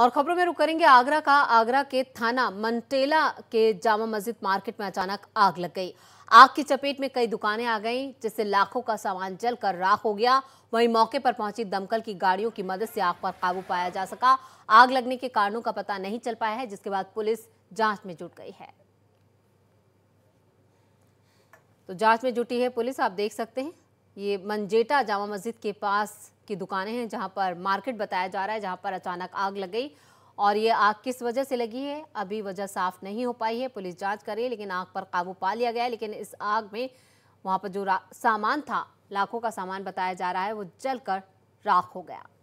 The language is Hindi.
और खबरों में रुक करेंगे आगरा का आगरा के थाना मंटेला के जामा मस्जिद मार्केट में अचानक आग लग गई आग की चपेट में कई दुकानें आ गईं जिससे लाखों का सामान जलकर राख हो गया वहीं मौके पर पहुंची दमकल की गाड़ियों की मदद से आग पर काबू पाया जा सका आग लगने के कारणों का पता नहीं चल पाया है जिसके बाद पुलिस जांच में जुट गई है तो जांच में जुटी है पुलिस आप देख सकते हैं ये मंजेटा जामा मस्जिद के पास की दुकानें हैं जहाँ पर मार्केट बताया जा रहा है जहाँ पर अचानक आग लग गई और ये आग किस वजह से लगी है अभी वजह साफ नहीं हो पाई है पुलिस जांच कर रही है लेकिन आग पर काबू पा लिया गया है लेकिन इस आग में वहाँ पर जो सामान था लाखों का सामान बताया जा रहा है वो जलकर राख हो गया